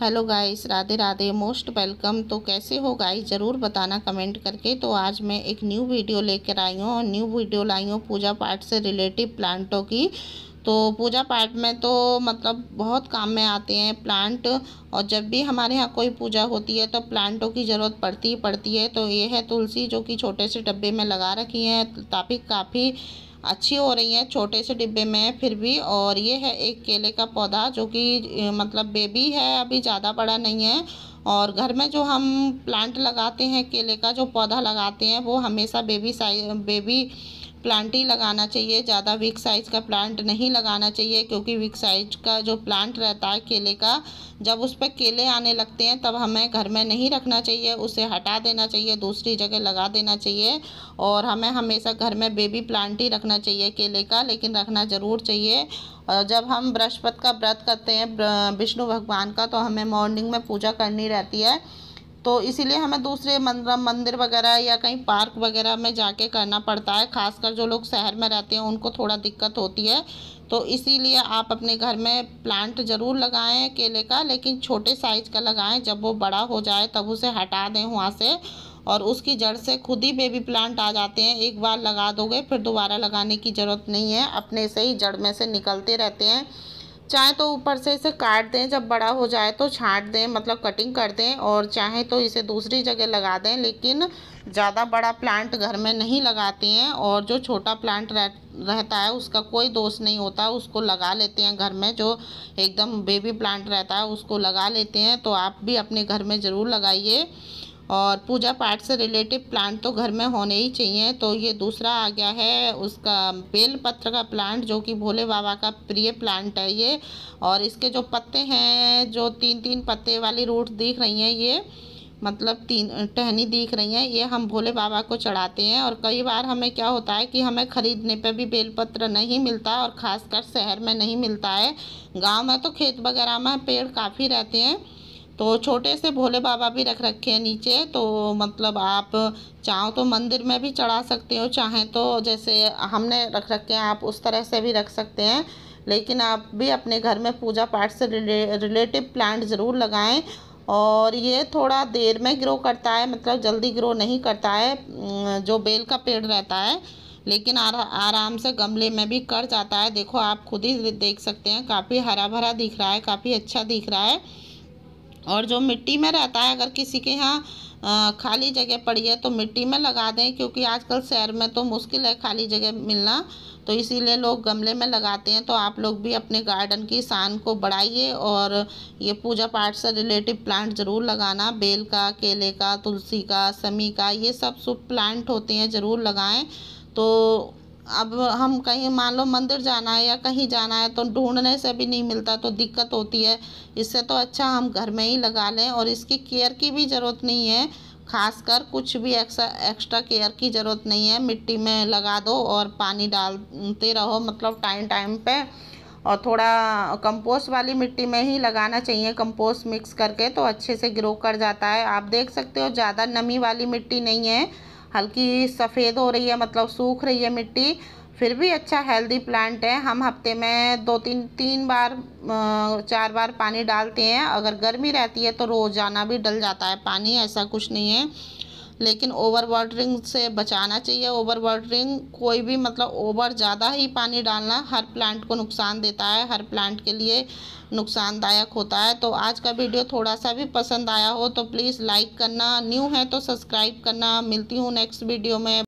hello guys Radhe Radhe most welcome तो कैसे हो गाइस ज़रूर बताना कमेंट करके तो आज मैं एक न्यू वीडियो लेकर आई हूँ और न्यू वीडियो लाई हूँ पूजा पाठ से रिलेटिव प्लांटों की तो पूजा पाठ में तो मतलब बहुत काम में आते हैं प्लांट और जब भी हमारे यहाँ कोई पूजा होती है तो प्लांटों की ज़रूरत पड़ती ही पड़ती है तो ये है तुलसी जो कि छोटे से डब्बे में लगा रखी है ताकि काफ़ी अच्छी हो रही हैं छोटे से डिब्बे में फिर भी और ये है एक केले का पौधा जो कि मतलब बेबी है अभी ज़्यादा बड़ा नहीं है और घर में जो हम प्लांट लगाते हैं केले का जो पौधा लगाते हैं वो हमेशा बेबी साइज बेबी प्लांट ही लगाना चाहिए ज़्यादा विक साइज़ का प्लांट नहीं लगाना चाहिए क्योंकि विक साइज का जो प्लांट रहता है केले का जब उस पर केले आने लगते हैं तब हमें घर में नहीं रखना चाहिए उसे हटा देना चाहिए दूसरी जगह लगा देना चाहिए और हमें हमेशा घर में बेबी प्लांट ही रखना चाहिए केले का लेकिन रखना ज़रूर चाहिए जब हम बृहस्पति का व्रत करते हैं विष्णु भगवान का तो हमें मॉर्निंग में पूजा करनी रहती है तो इसीलिए हमें दूसरे मंदिर वगैरह या कहीं पार्क वगैरह में जाके करना पड़ता है खासकर जो लोग शहर में रहते हैं उनको थोड़ा दिक्कत होती है तो इसीलिए आप अपने घर में प्लांट ज़रूर लगाएं केले का लेकिन छोटे साइज़ का लगाएं जब वो बड़ा हो जाए तब उसे हटा दें वहाँ से और उसकी जड़ से खुद ही बेबी प्लांट आ जाते हैं एक बार लगा दोगे फिर दोबारा लगाने की ज़रूरत नहीं है अपने से ही जड़ में से निकलते रहते हैं चाहे तो ऊपर से इसे काट दें जब बड़ा हो जाए तो छाँट दें मतलब कटिंग कर दें और चाहे तो इसे दूसरी जगह लगा दें लेकिन ज़्यादा बड़ा प्लांट घर में नहीं लगाते हैं और जो छोटा प्लांट रह, रहता है उसका कोई दोष नहीं होता उसको लगा लेते हैं घर में जो एकदम बेबी प्लांट रहता है उसको लगा लेते हैं तो आप भी अपने घर में ज़रूर लगाइए और पूजा पाठ से रिलेटिव प्लांट तो घर में होने ही चाहिए तो ये दूसरा आ गया है उसका बेल पत्र का प्लांट जो कि भोले बाबा का प्रिय प्लांट है ये और इसके जो पत्ते हैं जो तीन तीन पत्ते वाली रूट दिख रही हैं ये मतलब तीन टहनी दिख रही हैं ये हम भोले बाबा को चढ़ाते हैं और कई बार हमें क्या होता है कि हमें ख़रीदने पे भी बेलपत्र नहीं मिलता और ख़ासकर शहर में नहीं मिलता है गांव में तो खेत वगैरह में पेड़ काफ़ी रहते हैं तो छोटे से भोले बाबा भी रख रखे हैं नीचे तो मतलब आप चाहो तो मंदिर में भी चढ़ा सकते हो चाहें तो जैसे हमने रख रखे हैं आप उस तरह से भी रख सकते हैं लेकिन आप भी अपने घर में पूजा पाठ से रिले, रिलेटिव प्लांट ज़रूर लगाएं और ये थोड़ा देर में ग्रो करता है मतलब जल्दी ग्रो नहीं करता है जो बेल का पेड़ रहता है लेकिन आरा, आराम से गमले में भी कर जाता है देखो आप खुद ही देख सकते हैं काफ़ी हरा भरा दिख रहा है काफ़ी अच्छा दिख रहा है और जो मिट्टी में रहता है अगर किसी के यहाँ खाली जगह पड़ी है तो मिट्टी में लगा दें क्योंकि आजकल शहर में तो मुश्किल है खाली जगह मिलना तो इसीलिए लोग गमले में लगाते हैं तो आप लोग भी अपने गार्डन की शान को बढ़ाइए और ये पूजा पाठ से रिलेटिव प्लांट ज़रूर लगाना बेल का केले का तुलसी का समी का ये सब शुभ प्लांट होते हैं ज़रूर लगाएं तो अब हम कहीं मान लो मंदिर जाना है या कहीं जाना है तो ढूंढने से भी नहीं मिलता तो दिक्कत होती है इससे तो अच्छा हम घर में ही लगा लें और इसकी केयर की भी ज़रूरत नहीं है खासकर कुछ भी एक्स्ट्रा एक्स्ट्रा केयर की ज़रूरत नहीं है मिट्टी में लगा दो और पानी डालते रहो मतलब टाइम टाइम पे और थोड़ा कंपोस्ट वाली मिट्टी में ही लगाना चाहिए कंपोस्ट मिक्स करके तो अच्छे से ग्रो कर जाता है आप देख सकते हो ज़्यादा नमी वाली मिट्टी नहीं है हल्की सफ़ेद हो रही है मतलब सूख रही है मिट्टी फिर भी अच्छा हेल्दी प्लांट है हम हफ्ते में दो तीन तीन बार चार बार पानी डालते हैं अगर गर्मी रहती है तो रोज़ाना भी डल जाता है पानी ऐसा कुछ नहीं है लेकिन ओवर वाटरिंग से बचाना चाहिए ओवर वाटरिंग कोई भी मतलब ओवर ज़्यादा ही पानी डालना हर प्लांट को नुकसान देता है हर प्लांट के लिए नुकसानदायक होता है तो आज का वीडियो थोड़ा सा भी पसंद आया हो तो प्लीज़ लाइक करना न्यू है तो सब्सक्राइब करना मिलती हूँ नेक्स्ट वीडियो में